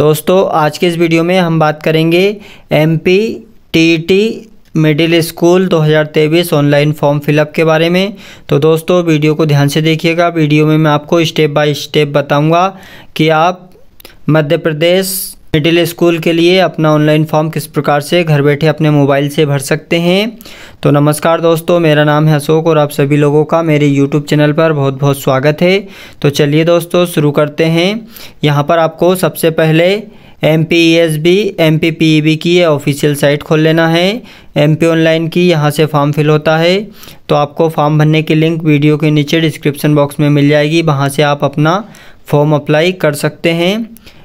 दोस्तों आज के इस वीडियो में हम बात करेंगे M P T T middle school 2023 online form fill up के बारे में तो दोस्तों वीडियो को ध्यान से देखिएगा वीडियो में मैं आपको स्टेप बाय स्टेप बताऊंगा कि आप मध्य प्रदेश मिडिल स्कूल के लिए अपना ऑनलाइन फॉर्म किस प्रकार से घर बैठे अपने मोबाइल से भर सकते हैं तो नमस्कार दोस्तों मेरा नाम है अशोक और आप सभी लोगों का मेरे यूट्यूब चैनल पर बहुत बहुत स्वागत है तो चलिए दोस्तों शुरू करते हैं यहाँ पर आपको सबसे पहले M P S B M P P E B की ये ऑफिशियल साइट खोल लेना है एम पी ऑनलाइन की यहाँ से फॉर्म फिल होता है तो आपको फॉर्म भरने की लिंक वीडियो के नीचे डिस्क्रिप्शन बॉक्स में मिल जाएगी वहाँ से आप अपना फॉर्म अप्लाई कर सकते हैं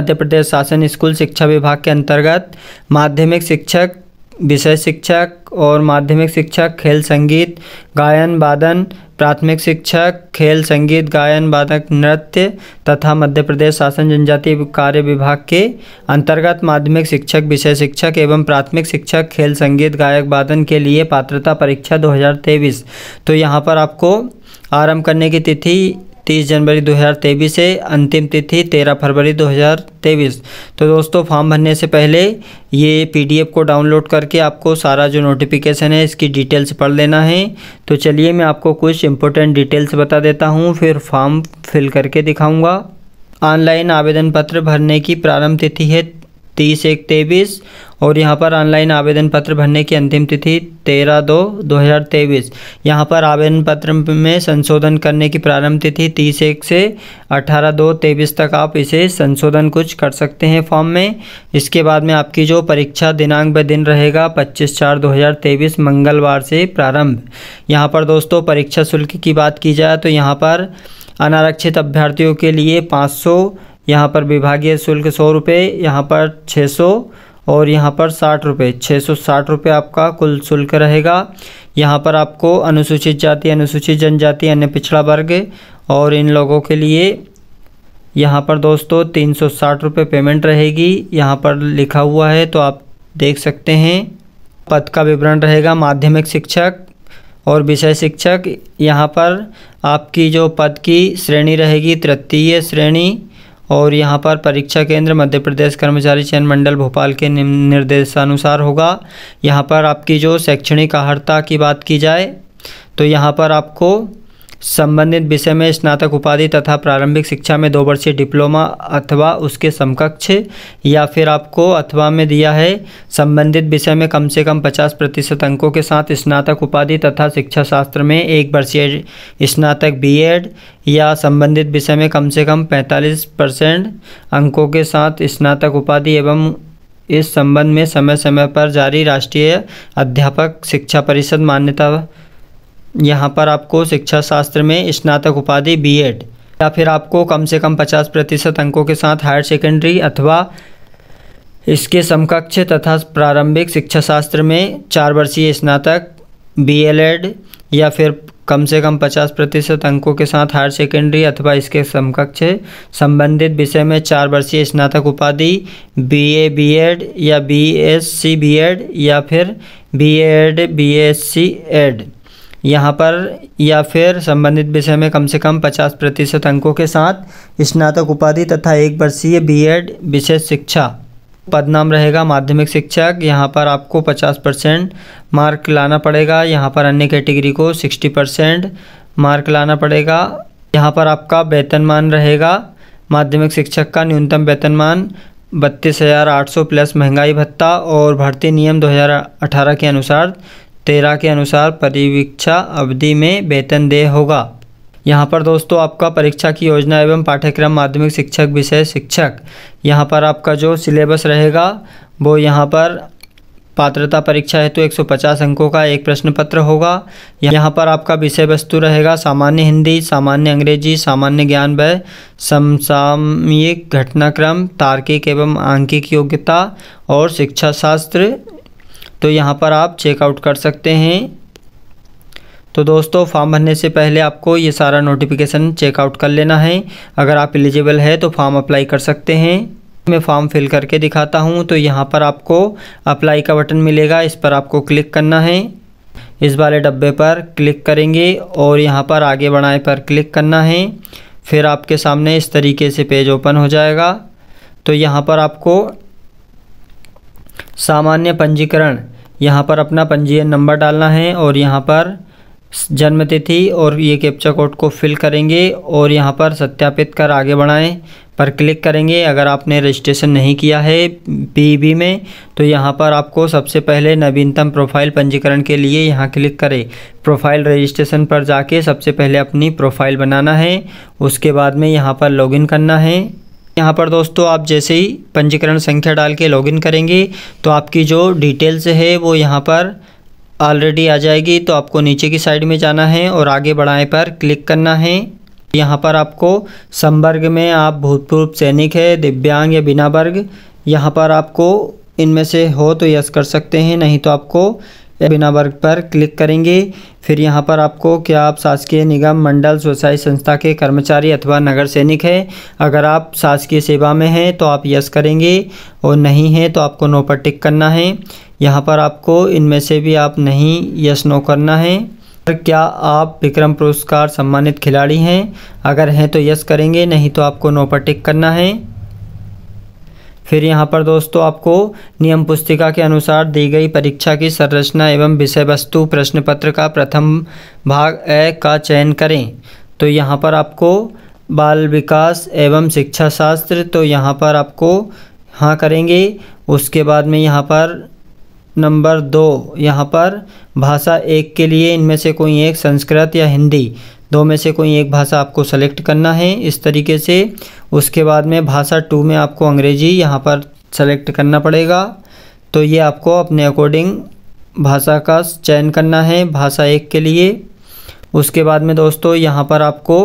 मध्य प्रदेश शासन स्कूल शिक्षा विभाग के अंतर्गत माध्यमिक शिक्षक विषय शिक्षक और माध्यमिक शिक्षक खेल संगीत गायन वादन प्राथमिक शिक्षक खेल संगीत गायन वादक नृत्य तथा मध्य प्रदेश शासन जनजाति कार्य विभाग के अंतर्गत माध्यमिक शिक्षक विषय शिक्षक एवं प्राथमिक शिक्षक खेल संगीत गायक वादन के लिए पात्रता परीक्षा 2023 तो यहाँ पर आपको आरंभ करने की तिथि 30 जनवरी 2023 है अंतिम तिथि 13 फरवरी 2023 तो दोस्तों फॉर्म भरने से पहले ये पीडीएफ को डाउनलोड करके आपको सारा जो नोटिफिकेशन है इसकी डिटेल्स पढ़ लेना है तो चलिए मैं आपको कुछ इंपॉर्टेंट डिटेल्स बता देता हूँ फिर फॉर्म फिल करके दिखाऊँगा ऑनलाइन आवेदन पत्र भरने की प्रारंभ तिथि है तीस एक तेईस और यहाँ पर ऑनलाइन आवेदन पत्र भरने की अंतिम तिथि तेरह दो दो हज़ार तेईस यहाँ पर आवेदन पत्र में संशोधन करने की प्रारंभ तिथि तीस एक से अठारह दो तेईस तक आप इसे संशोधन कुछ कर सकते हैं फॉर्म में इसके बाद में आपकी जो परीक्षा दिनांक ब दिन रहेगा पच्चीस चार दो हज़ार तेईस मंगलवार से प्रारंभ यहाँ पर दोस्तों परीक्षा शुल्क की बात की जाए तो यहाँ पर अनारक्षित अभ्यर्थियों के लिए पाँच यहाँ पर विभागीय शुल्क सौ रुपये यहाँ पर छः सौ और यहाँ पर साठ रुपये छः सौ साठ रुपये आपका कुल शुल्क रहेगा यहाँ पर आपको अनुसूचित जाति अनुसूचित जनजाति अन्य पिछड़ा वर्ग और इन लोगों के लिए यहाँ पर दोस्तों तीन सौ साठ रुपये पेमेंट रहेगी यहाँ पर लिखा हुआ है तो आप देख सकते हैं पद का विवरण रहेगा माध्यमिक शिक्षक और विषय शिक्षक यहाँ पर आपकी जो पद की श्रेणी रहेगी तृतीय श्रेणी और यहाँ पर परीक्षा केंद्र मध्य प्रदेश कर्मचारी चयन मंडल भोपाल के निर्देशानुसार होगा यहाँ पर आपकी जो शैक्षणिक अहर्ता की बात की जाए तो यहाँ पर आपको संबंधित विषय में स्नातक उपाधि तथा प्रारंभिक शिक्षा में दो वर्षीय डिप्लोमा अथवा उसके समकक्ष या फिर आपको अथवा में दिया है संबंधित विषय में कम से कम 50 प्रतिशत अंकों के साथ स्नातक उपाधि तथा शिक्षा शास्त्र में एक वर्षीय स्नातक बीएड या संबंधित विषय में कम से कम 45 परसेंट अंकों के साथ स्नातक उपाधि एवं इस संबंध में समय समय पर जारी राष्ट्रीय अध्यापक शिक्षा परिषद मान्यता यहाँ पर आपको शिक्षा शास्त्र में स्नातक उपाधि बी या फिर आपको कम से कम 50 प्रतिशत अंकों के साथ हायर सेकेंडरी अथवा इसके समकक्ष तथा प्रारंभिक शिक्षा शास्त्र में चार वर्षीय स्नातक बी या फिर कम से कम 50 प्रतिशत अंकों के साथ हायर सेकेंडरी अथवा इसके समकक्ष संबंधित विषय में चार वर्षीय स्नातक उपाधि बी ए बी एड या B S C B Ed या फिर B B Ed S C Ed यहाँ पर या फिर संबंधित विषय में कम से कम 50 प्रतिशत अंकों के साथ स्नातक उपाधि तथा एक वर्षीय बीएड विशेष शिक्षा पद नाम रहेगा माध्यमिक शिक्षक यहाँ पर आपको 50 परसेंट मार्क लाना पड़ेगा यहाँ पर अन्य कैटेगरी को 60 परसेंट मार्क लाना पड़ेगा यहाँ पर आपका वेतनमान रहेगा माध्यमिक शिक्षक का न्यूनतम वेतनमान बत्तीस हज़ार आठ सौ प्लस महंगाई भत्ता और भर्ती नियम 2018 के अनुसार तेरह के अनुसार परिवीक्षा अवधि में वेतन देय होगा यहाँ पर दोस्तों आपका परीक्षा की योजना एवं पाठ्यक्रम माध्यमिक शिक्षक विषय शिक्षक यहाँ पर आपका जो सिलेबस रहेगा वो यहाँ पर पात्रता परीक्षा हेतु तो 150 अंकों का एक प्रश्न पत्र होगा यहाँ पर आपका विषय वस्तु रहेगा सामान्य हिंदी सामान्य अंग्रेजी सामान्य ज्ञान व समसामयिक घटनाक्रम तार्किक एवं आंकिक योग्यता और शिक्षा शास्त्र तो यहाँ पर आप चेकआउट कर सकते हैं तो दोस्तों फॉर्म भरने से पहले आपको ये सारा नोटिफिकेशन चेकआउट कर लेना है अगर आप एलिजिबल है तो फॉर्म अप्लाई कर सकते हैं मैं फॉर्म फिल करके दिखाता हूँ तो यहाँ पर आपको अप्लाई का बटन मिलेगा इस पर आपको क्लिक करना है इस वाले डब्बे पर क्लिक करेंगे और यहाँ पर आगे बढ़ाए पर क्लिक करना है फिर आपके सामने इस तरीके से पेज ओपन हो जाएगा तो यहाँ पर आपको सामान्य पंजीकरण यहाँ पर अपना पंजीयन नंबर डालना है और यहाँ पर जन्म तिथि और ये कैप्चा कोड को फिल करेंगे और यहाँ पर सत्यापित कर आगे बढ़ाएं पर क्लिक करेंगे अगर आपने रजिस्ट्रेशन नहीं किया है पीबी e में तो यहाँ पर आपको सबसे पहले नवीनतम प्रोफाइल पंजीकरण के लिए यहाँ क्लिक करें प्रोफाइल रजिस्ट्रेशन पर जाके सबसे पहले अपनी प्रोफाइल बनाना है उसके बाद में यहाँ पर लॉगिन करना है यहाँ पर दोस्तों आप जैसे ही पंजीकरण संख्या डाल के लॉगिन करेंगे तो आपकी जो डिटेल्स है वो यहाँ पर ऑलरेडी आ जाएगी तो आपको नीचे की साइड में जाना है और आगे बढ़ाए पर क्लिक करना है यहाँ पर आपको संवर्ग में आप भूतपूर्व सैनिक है दिव्यांग या बिना वर्ग यहाँ पर आपको इनमें से हो तो यस कर सकते हैं नहीं तो आपको बिना वर्ग पर क्लिक करेंगे फिर यहाँ पर आपको क्या आप शासकीय निगम मंडल स्वसाई संस्था के कर्मचारी अथवा नगर सैनिक हैं अगर आप शासकीय सेवा में हैं तो आप यस करेंगे और नहीं हैं तो आपको नो पर टिक करना है यहाँ पर आपको इनमें से भी आप नहीं यस नो करना है क्या आप विक्रम पुरस्कार सम्मानित खिलाड़ी हैं अगर हैं तो यस करेंगे नहीं तो आपको नो पर टिक करना है फिर यहाँ पर दोस्तों आपको नियम पुस्तिका के अनुसार दी गई परीक्षा की संरचना एवं विषय वस्तु प्रश्न पत्र का प्रथम भाग ए का चयन करें तो यहाँ पर आपको बाल विकास एवं शिक्षा शास्त्र तो यहाँ पर आपको हाँ करेंगे उसके बाद में यहाँ पर नंबर दो यहाँ पर भाषा एक के लिए इनमें से कोई एक संस्कृत या हिंदी दो में से कोई एक भाषा आपको सेलेक्ट करना है इस तरीके से उसके बाद में भाषा टू में आपको अंग्रेज़ी यहाँ पर सेलेक्ट करना पड़ेगा तो ये आपको अपने अकॉर्डिंग भाषा का चयन करना है भाषा एक के लिए उसके बाद में दोस्तों यहाँ पर आपको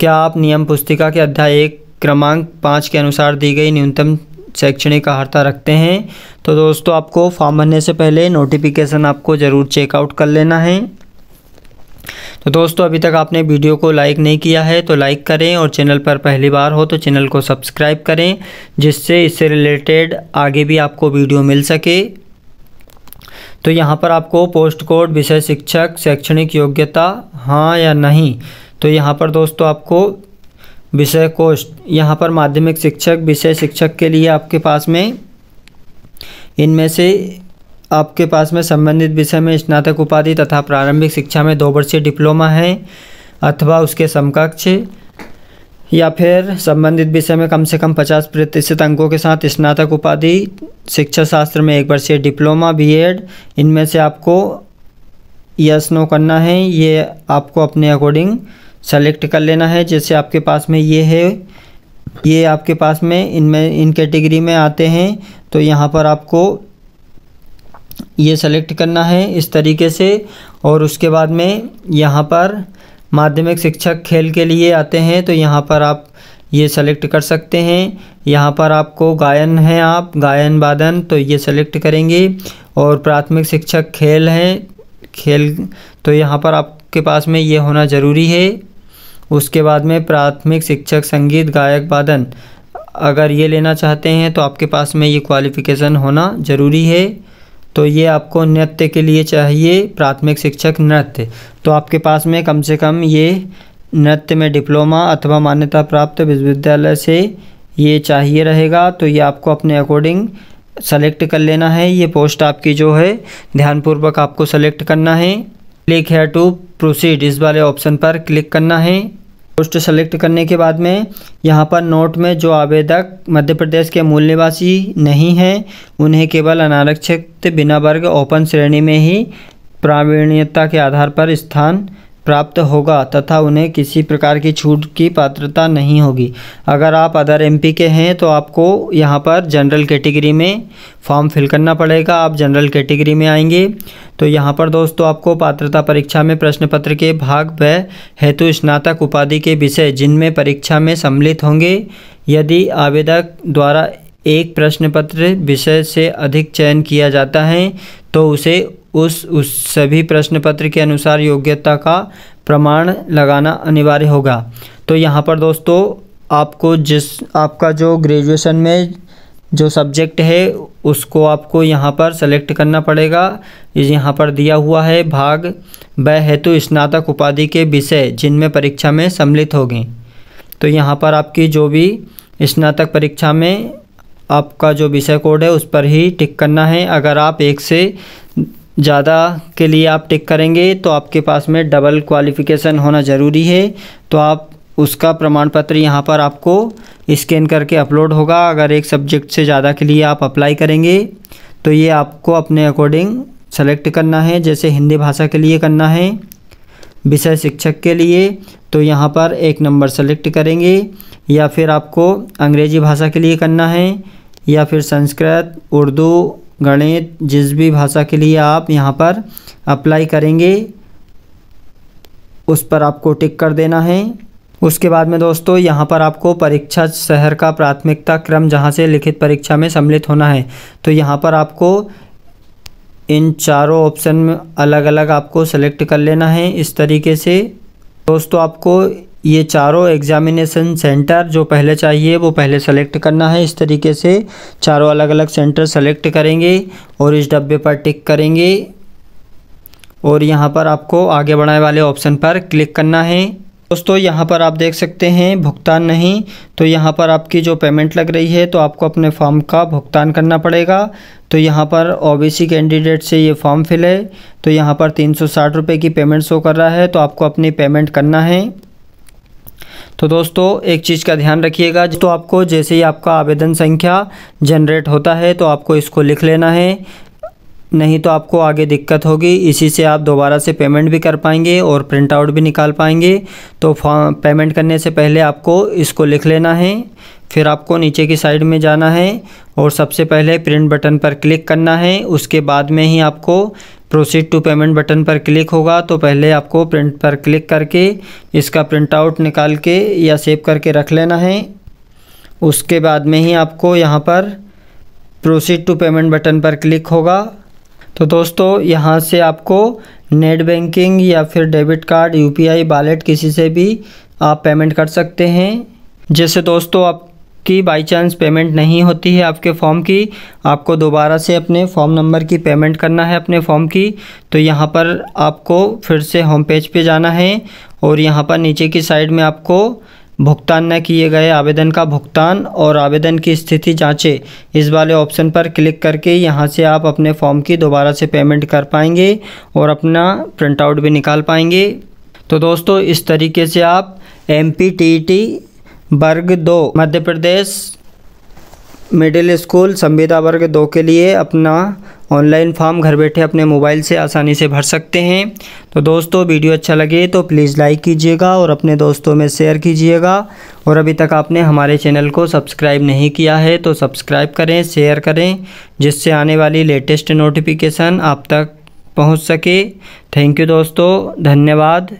क्या आप नियम पुस्तिका के अध्याय एक क्रमांक पाँच के अनुसार दी गई न्यूनतम शैक्षणिक अर्हता रखते हैं तो दोस्तों आपको फॉर्म भरने से पहले नोटिफिकेशन आपको ज़रूर चेकआउट कर लेना है तो दोस्तों अभी तक आपने वीडियो को लाइक नहीं किया है तो लाइक करें और चैनल पर पहली बार हो तो चैनल को सब्सक्राइब करें जिससे इससे रिलेटेड आगे भी आपको वीडियो मिल सके तो यहाँ पर आपको पोस्ट कोड विषय शिक्षक शैक्षणिक योग्यता हाँ या नहीं तो यहाँ पर दोस्तों आपको विषय कोष यहाँ पर माध्यमिक शिक्षक विषय शिक्षक के लिए आपके पास में इनमें से आपके पास में संबंधित विषय में स्नातक उपाधि तथा प्रारंभिक शिक्षा में दो वर्षीय डिप्लोमा है अथवा उसके समकक्ष या फिर संबंधित विषय में कम से कम 50 प्रतिशत अंकों के साथ स्नातक उपाधि शिक्षा शास्त्र में एक वर्षीय डिप्लोमा बीएड इनमें से आपको यस नो करना है ये आपको अपने अकॉर्डिंग सेलेक्ट कर लेना है जैसे आपके पास में ये है ये आपके पास में इनमें इन कैटेगरी में आते हैं तो यहाँ पर आपको ये सेलेक्ट करना है इस तरीके से और उसके बाद में यहाँ पर माध्यमिक शिक्षक खेल के लिए आते हैं तो यहाँ पर आप ये सेलेक्ट कर सकते हैं यहाँ पर आपको गायन है आप गायन वादन तो ये सेलेक्ट करेंगे और प्राथमिक शिक्षक खेल हैं खेल तो यहाँ पर आपके पास में ये होना ज़रूरी है उसके बाद में प्राथमिक शिक्षक संगीत गायक वादन अगर ये लेना चाहते हैं तो आपके पास में ये क्वालिफ़िकेशन होना ज़रूरी है तो ये आपको नृत्य के लिए चाहिए प्राथमिक शिक्षक नृत्य तो आपके पास में कम से कम ये नृत्य में डिप्लोमा अथवा मान्यता प्राप्त विश्वविद्यालय से ये चाहिए रहेगा तो ये आपको अपने अकॉर्डिंग सेलेक्ट कर लेना है ये पोस्ट आपकी जो है ध्यानपूर्वक आपको सेलेक्ट करना है क्लिक है टू प्रोसीड इस वाले ऑप्शन पर क्लिक करना है पोस्ट सेलेक्ट करने के बाद में यहाँ पर नोट में जो आवेदक मध्य प्रदेश के मूल निवासी नहीं हैं उन्हें केवल अनारक्षित बिना वर्ग ओपन श्रेणी में ही प्रावीण्यता के आधार पर स्थान प्राप्त होगा तथा उन्हें किसी प्रकार की छूट की पात्रता नहीं होगी अगर आप अदर एमपी के हैं तो आपको यहाँ पर जनरल कैटेगरी में फॉर्म फिल करना पड़ेगा आप जनरल कैटेगरी में आएंगे तो यहाँ पर दोस्तों आपको पात्रता परीक्षा में प्रश्न पत्र के भाग व हेतु स्नातक उपाधि के विषय जिनमें परीक्षा में सम्मिलित होंगे यदि आवेदक द्वारा एक प्रश्न पत्र विषय से अधिक चयन किया जाता है तो उसे उस उस सभी प्रश्न पत्र के अनुसार योग्यता का प्रमाण लगाना अनिवार्य होगा तो यहाँ पर दोस्तों आपको जिस आपका जो ग्रेजुएशन में जो सब्जेक्ट है उसको आपको यहाँ पर सेलेक्ट करना पड़ेगा यहाँ पर दिया हुआ है भाग ब हेतु स्नातक उपाधि के विषय जिनमें परीक्षा में सम्मिलित होंगे तो यहाँ पर आपकी जो भी स्नातक परीक्षा में आपका जो विषय कोड है उस पर ही टिक करना है अगर आप एक से ज़्यादा के लिए आप टिक करेंगे तो आपके पास में डबल क्वालिफ़िकेशन होना ज़रूरी है तो आप उसका प्रमाण पत्र यहाँ पर आपको स्कैन करके अपलोड होगा अगर एक सब्जेक्ट से ज़्यादा के लिए आप अप्लाई करेंगे तो ये आपको अपने अकॉर्डिंग सेलेक्ट करना है जैसे हिंदी भाषा के लिए करना है विषय शिक्षक के लिए तो यहाँ पर एक नंबर सेलेक्ट करेंगे या फिर आपको अंग्रेज़ी भाषा के लिए करना है या फिर संस्कृत उर्दू गणित जिस भी भाषा के लिए आप यहाँ पर अप्लाई करेंगे उस पर आपको टिक कर देना है उसके बाद में दोस्तों यहाँ पर आपको परीक्षा शहर का प्राथमिकता क्रम जहाँ से लिखित परीक्षा में सम्मिलित होना है तो यहाँ पर आपको इन चारों ऑप्शन में अलग अलग आपको सेलेक्ट कर लेना है इस तरीके से दोस्तों आपको ये चारों एग्ज़ामिनेशन सेंटर जो पहले चाहिए वो पहले सेलेक्ट करना है इस तरीके से चारों अलग अलग सेंटर सेलेक्ट करेंगे और इस डब्बे पर टिक करेंगे और यहाँ पर आपको आगे बढ़ाए वाले ऑप्शन पर क्लिक करना है दोस्तों यहाँ पर आप देख सकते हैं भुगतान नहीं तो यहाँ पर आपकी जो पेमेंट लग रही है तो आपको अपने फॉर्म का भुगतान करना पड़ेगा तो यहाँ पर ओबीसी कैंडिडेट से ये फॉर्म फिल है तो यहाँ पर तीन सौ की पेमेंट शो कर रहा है तो आपको अपनी पेमेंट करना है तो दोस्तों एक चीज़ का ध्यान रखिएगा तो आपको जैसे ही आपका आवेदन संख्या जनरेट होता है तो आपको इसको लिख लेना है नहीं तो आपको आगे दिक्कत होगी इसी से आप दोबारा से पेमेंट भी कर पाएंगे और प्रिंट आउट भी निकाल पाएंगे तो पेमेंट करने से पहले आपको इसको लिख लेना है फिर आपको नीचे की साइड में जाना है और सबसे पहले प्रिंट बटन पर क्लिक करना है उसके बाद में ही आपको प्रोसीड टू पेमेंट बटन पर क्लिक होगा तो पहले आपको प्रिंट पर क्लिक करके इसका प्रिंट आउट निकाल के या सेव करके रख लेना है उसके बाद में ही आपको यहाँ पर प्रोसीड टू पेमेंट बटन पर क्लिक होगा तो दोस्तों यहाँ से आपको नेट बैंकिंग या फिर डेबिट कार्ड यूपीआई वॉलेट किसी से भी आप पेमेंट कर सकते हैं जैसे दोस्तों आपकी बाई चांस पेमेंट नहीं होती है आपके फॉर्म की आपको दोबारा से अपने फॉर्म नंबर की पेमेंट करना है अपने फॉर्म की तो यहाँ पर आपको फिर से होम पेज पे जाना है और यहाँ पर नीचे की साइड में आपको भुगतान न किए गए आवेदन का भुगतान और आवेदन की स्थिति जांचें इस वाले ऑप्शन पर क्लिक करके यहाँ से आप अपने फॉर्म की दोबारा से पेमेंट कर पाएंगे और अपना प्रिंट आउट भी निकाल पाएंगे तो दोस्तों इस तरीके से आप एम पी टी टी वर्ग दो मध्य प्रदेश मिडिल स्कूल संविदा वर्ग दो के लिए अपना ऑनलाइन फॉर्म घर बैठे अपने मोबाइल से आसानी से भर सकते हैं तो दोस्तों वीडियो अच्छा लगे तो प्लीज़ लाइक कीजिएगा और अपने दोस्तों में शेयर कीजिएगा और अभी तक आपने हमारे चैनल को सब्सक्राइब नहीं किया है तो सब्सक्राइब करें शेयर करें जिससे आने वाली लेटेस्ट नोटिफिकेशन आप तक पहुँच सके थैंक यू दोस्तों धन्यवाद